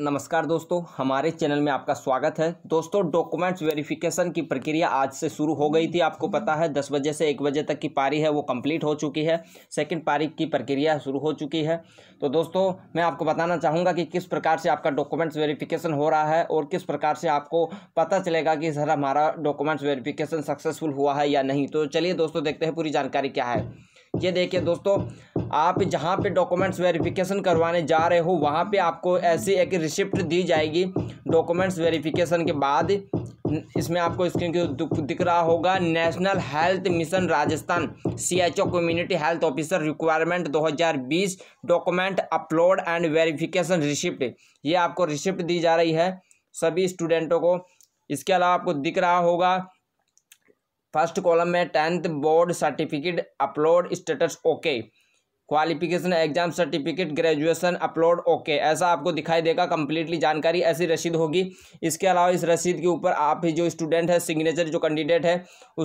नमस्कार दोस्तों हमारे चैनल में आपका स्वागत है दोस्तों डॉक्यूमेंट्स वेरिफिकेशन की प्रक्रिया आज से शुरू हो गई थी आपको पता है दस बजे से एक बजे तक की पारी है वो कंप्लीट हो चुकी है सेकंड पारी की प्रक्रिया शुरू हो चुकी है तो दोस्तों मैं आपको बताना चाहूँगा कि किस प्रकार से आपका डॉक्यूमेंट्स वेरीफिकेशन हो रहा है और किस प्रकार से आपको पता चलेगा कि सर हमारा डॉक्यूमेंट्स वेरीफिकेशन सक्सेसफुल हुआ है या नहीं तो चलिए दोस्तों देखते हैं पूरी जानकारी क्या है ये देखिए दोस्तों आप जहाँ पे डॉक्यूमेंट्स वेरिफिकेशन करवाने जा रहे हो वहाँ पे आपको ऐसी एक रिसिप्ट दी जाएगी डॉक्यूमेंट्स वेरिफिकेशन के बाद इसमें आपको स्क्रीन के दिख रहा होगा national health mission Rajasthan C H O community health officer requirement 2020 document upload and verification receipt ये आपको रिसिप्ट दी जा रही है सभी स्टूडेंटों को इसके अलावा आपको दिख रहा होगा फर्स्ट कॉलम में tenth board certificate upload status okay qualification exam certificate graduation upload okay ऐसा आपको दिखाई देगा कम्प्लीटली जानकारी ऐसी रसीद होगी इसके अलावा इस रसीद के ऊपर आप ही जो स्टूडेंट है सिग्नेचर जो कैंडिडेट है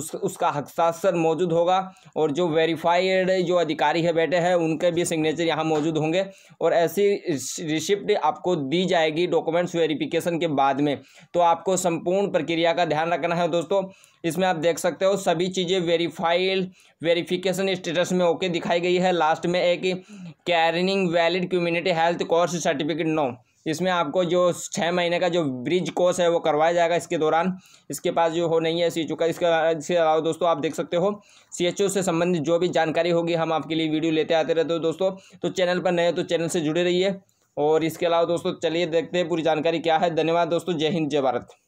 उस उसका हस्ताक्षर मौजूद होगा और जो वेरीफाइड जो अधिकारी है बैठे हैं उनके भी सिग्नेचर यहाँ मौजूद होंगे और ऐसी रिसिप्ट आपको दी जाएगी डॉक्यूमेंट्स वेरीफिकेशन के बाद में तो आपको संपूर्ण प्रक्रिया का ध्यान रखना है दोस्तों इसमें आप देख सकते हो सभी चीज़ें वेरीफाइड वेरिफिकेशन स्टेटस में ओके दिखाई गई है लास्ट में एक carrying valid community health course certificate no इसमें आपको जो छः महीने का जो ब्रिज कोर्स है वो करवाया जाएगा इसके दौरान इसके पास जो हो नहीं है सी का इसके इसके अलावा दोस्तों आप देख सकते हो सी से संबंधित जो भी जानकारी होगी हम आपके लिए वीडियो लेते आते रहते हो दोस्तों तो चैनल पर नए तो चैनल से जुड़े रहिए और इसके अलावा दोस्तों चलिए देखते हैं पूरी जानकारी क्या है धन्यवाद दोस्तों जय हिंद जय भारत